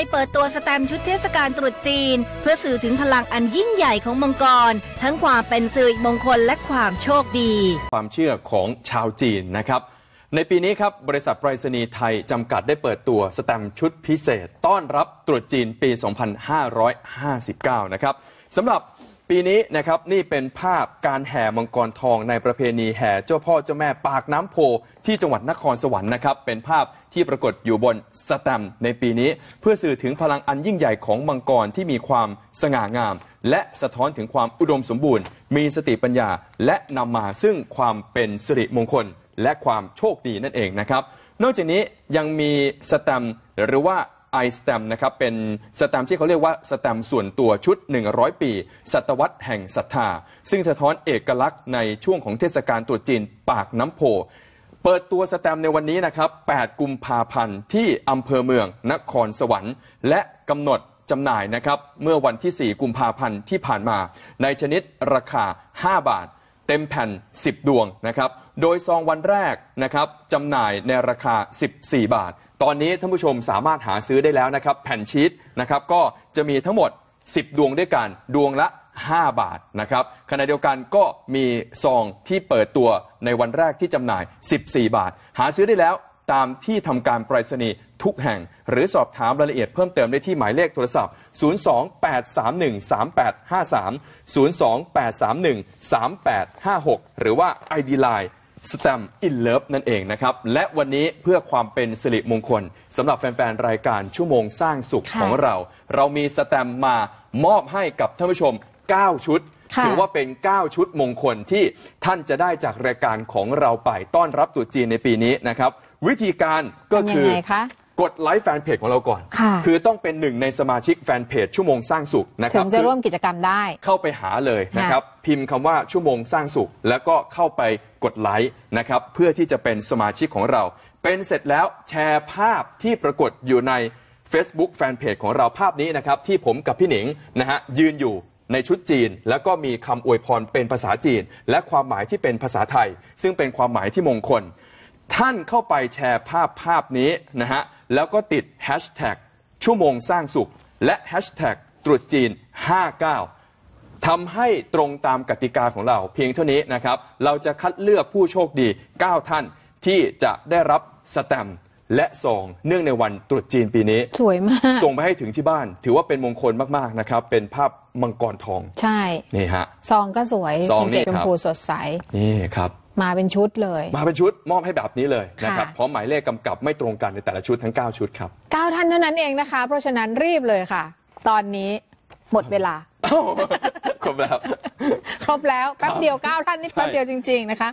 ยเปิดตัวสแตมชุดเทศกาลตรุษจีน เพื่อสื่อถึงพลังอันยิ่งใหญ่ของมังกร ทั้งความเป็นสิริมงคลและความโชคดี ความเชื่อของชาวจีนนะครับ ในปีนี้ครับบริษัทไพรษณียไทย จำกัดได้เปิดตัวสแตมชุดพิเศษต้อนรับตรุษจีนปี 2559 นะครับสำหรับปีนี้นะครับนี่เป็นภาพการแห่มังกรทองในประเพณีแห่ เจ้าพ่อเจ้าแม่ปากน้ำโพที่จังหวัดนครสวรรค์นะครับ เป็นภาพที่ปรากฏอยู่บนสแตมในปีนี้ เพื่อสื่อถึงพลังอันยิ่งใหญ่ของมังกรที่มีความสง่างาม และสะท้อนถึงความอุดมสมบูรณ์ มีสติปัญญา และนำมาซึ่งความเป็นสิริมงคลและความโชคดีนั่นเองนะครับนอกจากนี้ยังมีสแตมหรือว่าไอสแตมนะครับเป็นสแตมที่เขาเรียกว่าสแตมส่วนตัวชุด 100 ปี ศตวรรษแห่งศรัทธา ซึ่งสะท้อนเอกลักษณ์ในช่วงของเทศกาลตรุษจีนปากน้ำโพ เปิดตัวสแตมในวันนี้นะครับ 8 กุมภาพันธ์ที่อำเภอเมือง นครสวรรค์และกำหนดจำหน่ายนะครับ เมื่อวันที่ 4 กุมภาพันธ์ที่ผ่านมา ในชนิดราคา 5 บาทเต็มแผ่น 10 ดวงนะครับ โดยซองวันแรกนะครับจำหน่ายในราคา 14 บาท ตอนนี้ท่านผู้ชมสามารถหาซื้อได้แล้วนะครับแผ่นชีตนะครับก็จะมีทั้งหมด 10 ดวงด้วยกันดวงละ 5 บาทนะครับขณะเดียวกันก็มีซองที่เปิดตัวในวันแรกที่จำหน่าย 14 บาท หาซื้อได้แล้วตามที่ทำการไปรษณีย์ทุกแห่ง หรือสอบถามรายละเอียดเพิ่มเติมได้ที่หมายเลขโทรศัพท์ 028313853 028313856 หรือว่า ID Line s t a m in Love นั่นเองนะครับ และวันนี้เพื่อความเป็นสิริมงคลสำหรับแฟน ๆ รายการชั่วโมงสร้างสุขของเรา เรามีสแตมมามอบให้กับท่านผู้ชม9ชุดถือว่าเป็น9ชุดมงคลที่ท่านจะได้จากรายการของเราไปต้อนรับตรุษจีนในปีนี้นะครับวิธีการก็คือกดไลค์แฟนเพจของเราก่อน คือต้องเป็นหนึ่งในสมาชิกแฟนเพจชั่วโมงสร้างสุขนะครับงจะร่วมกิจกรรมได้เข้าไปหาเลยนะครับ พิมพ์คำว่าชั่วโมงสร้างสุข แล้วก็เข้าไปกดไลค์นะครับเพื่อที่จะเป็นสมาชิกของเรา เป็นเสร็จแล้วแชร์ภาพที่ปรากฏอยู่ใน Facebook แฟนเพจของเราภาพนี้นะครับที่ผมกับพี่หนิงนะฮะยืนอยู่ในชุดจีนแล้วก็มีคำอวยพรเป็นภาษาจีน และความหมายที่เป็นภาษาไทย ซึ่งเป็นความหมายที่มงคล ท่านเข้าไปแชร์ภาพภาพนี้นะฮะแล้วก็ติดแฮชแท็กชั่วโมงสร้างสุขและแฮชแท็กตรุษจีน59ทำให้ตรงตามกติกาของเรา เพียงเท่านี้นะครับเราจะคัดเลือกผู้โชคดี 9 ท่าน ที่จะได้รับสแตมป์และซองเนื่องในวันตรุษจีนปีนี้สวยมาก ส่งไปให้ถึงที่บ้าน ถือว่าเป็นมงคลมาก ๆ นะครับเป็นภาพมังกรทอง ใช่นี่ฮะซองก็สวยซองเป็นชมพูสดใสนี่ครับมาเป็นชุดเลย มาเป็นชุดมอบให้แบบนี้เลยนะครับพร้อมหมายเลขกำกับไม่ตรงกันในแต่ละชุดทั้ง 9 ชุดครับ9ท่านเท่านั้นเองนะคะ เพราะฉะนั้นรีบเลยค่ะ ตอนนี้หมดเวลาครบแล้วครบแล้วแป๊บเดียว9ท่านนี่แป๊บเดียวจริง ๆนะคะ